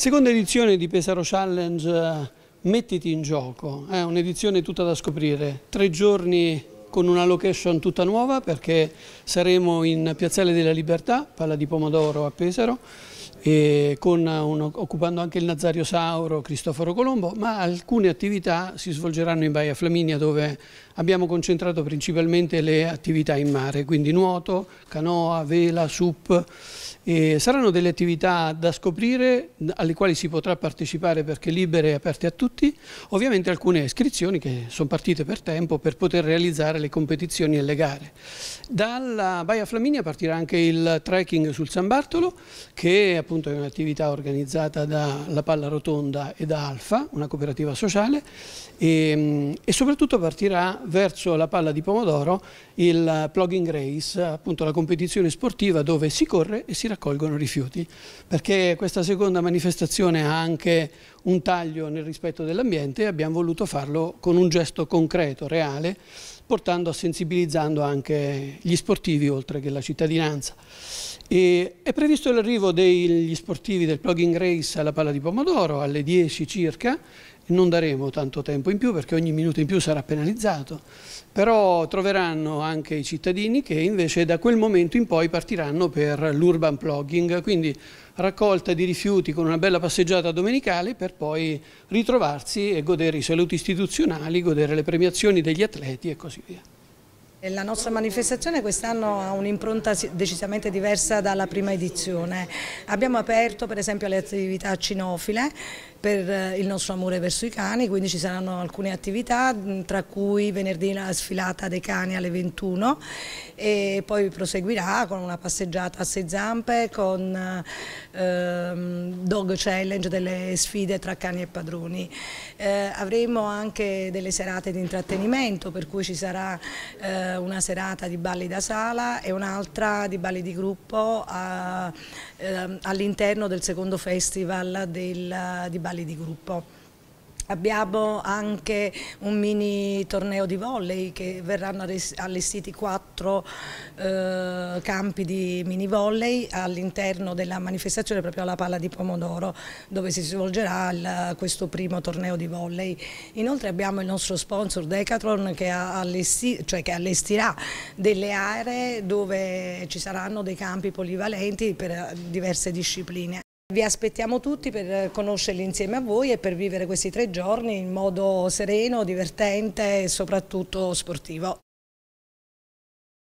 Seconda edizione di Pesaro Challenge eh, Mettiti in gioco, è un'edizione tutta da scoprire, tre giorni con una location tutta nuova perché saremo in Piazzale della Libertà, Palla di Pomodoro a Pesaro, con, un, occupando anche il Nazario Sauro, Cristoforo Colombo, ma alcune attività si svolgeranno in Baia Flaminia dove abbiamo concentrato principalmente le attività in mare, quindi nuoto, canoa, vela, sup. E saranno delle attività da scoprire alle quali si potrà partecipare perché libere e aperte a tutti, ovviamente alcune iscrizioni che sono partite per tempo per poter realizzare le competizioni e le gare. Dalla Baia Flaminia partirà anche il trekking sul San Bartolo che è appunto è un'attività organizzata dalla Palla Rotonda e da Alfa, una cooperativa sociale, e, mm, e, soprattutto partirà verso la Palla di Pomodoro il Plogging Race, appunto la competizione sportiva dove si corre e si raccolgono rifiuti, perché questa seconda manifestazione ha anche un taglio nel rispetto dell'ambiente e abbiamo voluto farlo con un gesto concreto, reale, portando a sensibilizzando anche gli sportivi oltre che la cittadinanza. E è previsto l'arrivo degli sportivi del plug race alla Palla di Pomodoro alle 10 circa non daremo tanto tempo in più perché ogni minuto in più sarà penalizzato, però troveranno anche i cittadini che invece da quel momento in poi partiranno per l'urban plugging, quindi raccolta di rifiuti con una bella passeggiata domenicale per poi ritrovarsi e godere i saluti istituzionali, godere le premiazioni degli atleti e così via. La nostra manifestazione quest'anno ha un'impronta decisamente diversa dalla prima edizione. Abbiamo aperto per esempio le attività cinofile per eh, il nostro amore verso i cani, quindi ci saranno alcune attività, tra cui venerdì la sfilata dei cani alle 21 e poi proseguirà con una passeggiata a sei zampe, con eh, ehm, dog challenge, delle sfide tra cani e padroni. Eh, avremo anche delle serate di intrattenimento per cui ci sarà... Eh, eh, una serata di balli da sala e un'altra di balli di gruppo eh, all'interno del secondo festival del, di balli di gruppo. Abbiamo anche un mini torneo di volley che verranno allestiti quattro eh, campi di mini volley all'interno della manifestazione proprio alla Palla di Pomodoro dove si svolgerà il, questo primo torneo di volley. Inoltre abbiamo il nostro sponsor Decathlon che, allesti, cioè che allestirà delle aree dove ci saranno dei campi polivalenti per diverse discipline. Vi aspettiamo tutti per conoscerli insieme a voi e per vivere questi tre giorni in modo sereno, divertente e soprattutto sportivo.